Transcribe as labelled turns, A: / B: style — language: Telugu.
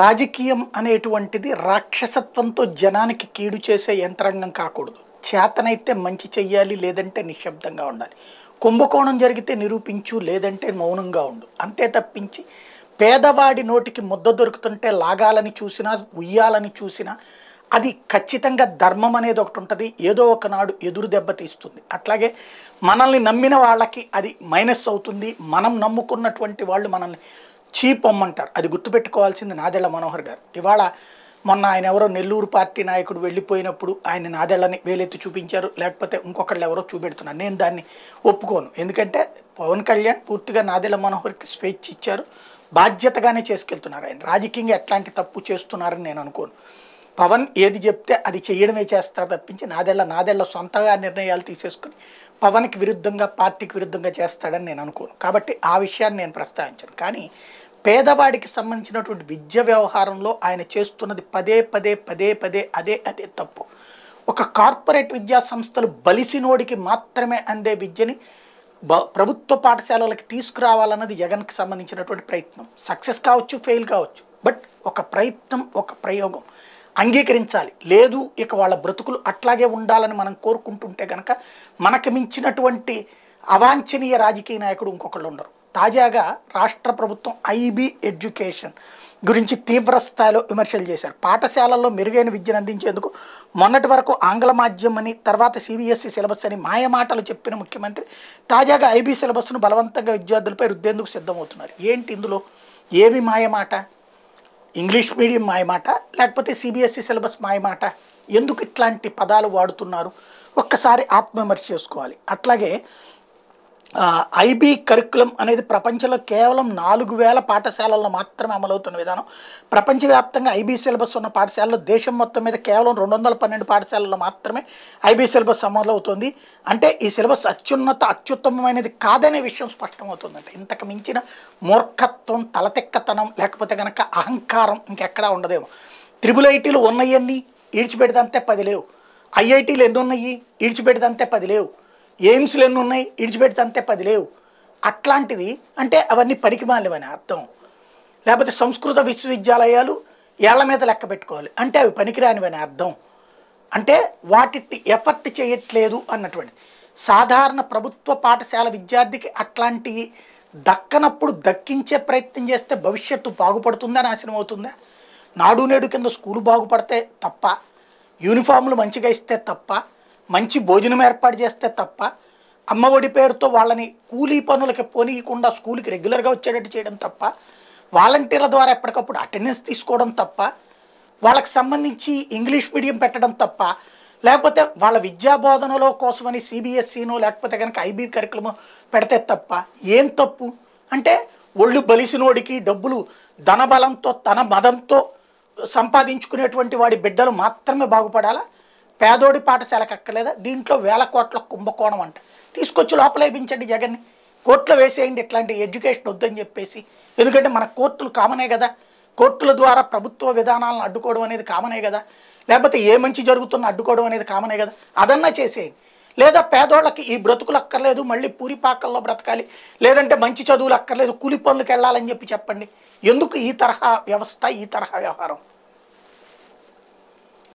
A: రాజకీయం అనేటువంటిది రాక్షసత్వంతో జనానికి కీడు చేసే యంత్రాంగం కాకూడదు చేతనైతే మంచి చెయ్యాలి లేదంటే నిశ్శబ్దంగా ఉండాలి కుంభకోణం జరిగితే నిరూపించు లేదంటే మౌనంగా ఉండు అంతే తప్పించి పేదవాడి నోటికి ముద్ద దొరుకుతుంటే లాగాలని చూసినా ఉయ్యాలని చూసినా అది ఖచ్చితంగా ధర్మం అనేది ఒకటి ఉంటుంది ఏదో ఒకనాడు ఎదురు దెబ్బతీస్తుంది అట్లాగే మనల్ని నమ్మిన వాళ్ళకి అది మైనస్ అవుతుంది మనం నమ్ముకున్నటువంటి వాళ్ళు మనల్ని చీప్ అమ్మంటారు అది గుర్తుపెట్టుకోవాల్సింది నాదెళ్ల మనోహర్ గారు ఇవాళ మొన్న ఆయన ఎవరో నెల్లూరు పార్టీ నాయకుడు వెళ్ళిపోయినప్పుడు ఆయన నాదెళ్ళని వేలెత్తి చూపించారు లేకపోతే ఇంకొకళ్ళు ఎవరో చూపెడుతున్నారు నేను దాన్ని ఒప్పుకోను ఎందుకంటే పవన్ కళ్యాణ్ పూర్తిగా నాదెళ్ళ మనోహర్కి స్వేచ్ఛ ఇచ్చారు బాధ్యతగానే చేసుకెళ్తున్నారు ఆయన రాజకీయంగా ఎట్లాంటి తప్పు చేస్తున్నారని నేను అనుకోను పవన్ ఏది చెప్తే అది చేయడమే చేస్తారు తప్పించి నాదెళ్ళ నాదెళ్ళ సొంతగా నిర్ణయాలు తీసేసుకుని పవన్కి విరుద్ధంగా పార్టీకి విరుద్ధంగా చేస్తాడని నేను అనుకోను కాబట్టి ఆ విషయాన్ని నేను ప్రస్తావించాను కానీ పేదవాడికి సంబంధించినటువంటి విద్య వ్యవహారంలో ఆయన చేస్తున్నది పదే పదే పదే పదే అదే అదే తప్పు ఒక కార్పొరేట్ విద్యా సంస్థలు బలిసినోడికి మాత్రమే అందే విద్యని బ ప్రభుత్వ పాఠశాలలకు తీసుకురావాలన్నది జగన్కి సంబంధించినటువంటి ప్రయత్నం సక్సెస్ కావచ్చు ఫెయిల్ కావచ్చు బట్ ఒక ప్రయత్నం ఒక ప్రయోగం అంగీకరించాలి లేదు ఇక వాళ్ళ బ్రతుకులు అట్లాగే ఉండాలని మనం కోరుకుంటుంటే కనుక మనకు మించినటువంటి అవాంఛనీయ రాజకీయ నాయకుడు ఇంకొకళ్ళు ఉండరు తాజాగా రాష్ట్ర ప్రభుత్వం ఐబీ ఎడ్యుకేషన్ గురించి తీవ్ర స్థాయిలో విమర్శలు చేశారు పాఠశాలల్లో మెరుగైన విద్యను అందించేందుకు మొన్నటి వరకు ఆంగ్ల మాధ్యమని తర్వాత సిబిఎస్ఈ సిలబస్ అని మాయమాటలు చెప్పిన ముఖ్యమంత్రి తాజాగా ఐబీ సిలబస్ను బలవంతంగా విద్యార్థులపై రుద్దేందుకు సిద్ధమవుతున్నారు ఏంటి ఇందులో ఏవి మాయమాట ఇంగ్లీష్ మీడియం మాయమాట లేకపోతే సిబిఎస్ఈ e సిలబస్ మాయమాట ఎందుకు ఇట్లాంటి పదాలు వాడుతున్నారు ఒక్కసారి ఆత్మవిమర్శ చేసుకోవాలి అట్లాగే ఐబీ కరికులం అనేది ప్రపంచంలో కేవలం నాలుగు వేల పాఠశాలల్లో మాత్రమే అమలవుతున్న విధానం ప్రపంచవ్యాప్తంగా ఐబీ సిలబస్ ఉన్న పాఠశాలలో దేశం మొత్తం మీద కేవలం రెండు వందల పన్నెండు పాఠశాలల్లో మాత్రమే ఐబీ సిలబస్ అమలవుతుంది అంటే ఈ సిలబస్ అత్యున్నత అత్యుత్తమమైనది కాదనే విషయం స్పష్టమవుతుందంట ఇంతకు మించిన మూర్ఖత్వం తలతెక్కతనం లేకపోతే కనుక అహంకారం ఇంకెక్కడా ఉండదేమో త్రిబుల్ ఐటీలు ఉన్నాయన్నీ ఈడ్చిపెడదంతే పది లేవు ఐఐటీలు ఎన్ని ఉన్నాయి ఈడ్చిపెడదంతే పది లేవు ఎయిమ్స్లు ఎన్ని ఉన్నాయి విడిచిపెడితే అంతే పది లేవు అట్లాంటిది అంటే అవన్నీ పనికిమాలేవని అర్థం లేకపోతే సంస్కృత విశ్వవిద్యాలయాలు ఏళ్ల మీద లెక్క పెట్టుకోవాలి అంటే అవి పనికిరానివని అర్థం అంటే వాటిని ఎఫర్ట్ చేయట్లేదు అన్నటువంటిది సాధారణ ప్రభుత్వ పాఠశాల విద్యార్థికి అట్లాంటి దక్కనప్పుడు దక్కించే ప్రయత్నం చేస్తే భవిష్యత్తు బాగుపడుతుందా నాశనం అవుతుందా నాడు నేడు కింద స్కూలు బాగుపడితే తప్ప యూనిఫామ్లు మంచిగా ఇస్తే తప్ప మంచి భోజనం ఏర్పాటు చేస్తే తప్ప అమ్మ ఒడి పేరుతో వాళ్ళని కూలీ పనులకి పోనీయకుండా స్కూల్కి రెగ్యులర్గా వచ్చేటట్టు చేయడం తప్ప వాలంటీర్ల ద్వారా ఎప్పటికప్పుడు అటెండెన్స్ తీసుకోవడం తప్ప వాళ్ళకి సంబంధించి ఇంగ్లీష్ మీడియం పెట్టడం తప్ప లేకపోతే వాళ్ళ విద్యా బోధనలో కోసమని సిబిఎస్ఈనో లేకపోతే కనుక ఐబీ కరికులము పెడితే తప్ప ఏం తప్పు అంటే ఒళ్ళు బలిసినోడికి డబ్బులు ధనబలంతో తన మదంతో సంపాదించుకునేటువంటి వాడి బిడ్డలు మాత్రమే బాగుపడాలా పేదోడి పాఠశాలకు అక్కర్లేదా దీంట్లో వేల కోట్ల కుంభకోణం అంట తీసుకొచ్చి లోపలేపించండి జగన్ని కోర్టులో వేసేయండి ఇట్లాంటి ఎడ్యుకేషన్ వద్దని చెప్పేసి ఎందుకంటే మన కోర్టులు కామనే కదా కోర్టుల ద్వారా ప్రభుత్వ విధానాలను అడ్డుకోవడం అనేది కామనే కదా లేకపోతే ఏ మంచి జరుగుతున్న అడ్డుకోవడం అనేది కామనే కదా అదన్నా చేసేయండి లేదా పేదోళ్ళకి ఈ బ్రతుకులు అక్కర్లేదు మళ్ళీ పూరిపాకల్లో బ్రతకాలి లేదంటే మంచి చదువులు అక్కర్లేదు కూలి పనులకు వెళ్ళాలని చెప్పి చెప్పండి ఎందుకు ఈ తరహా వ్యవస్థ ఈ తరహా వ్యవహారం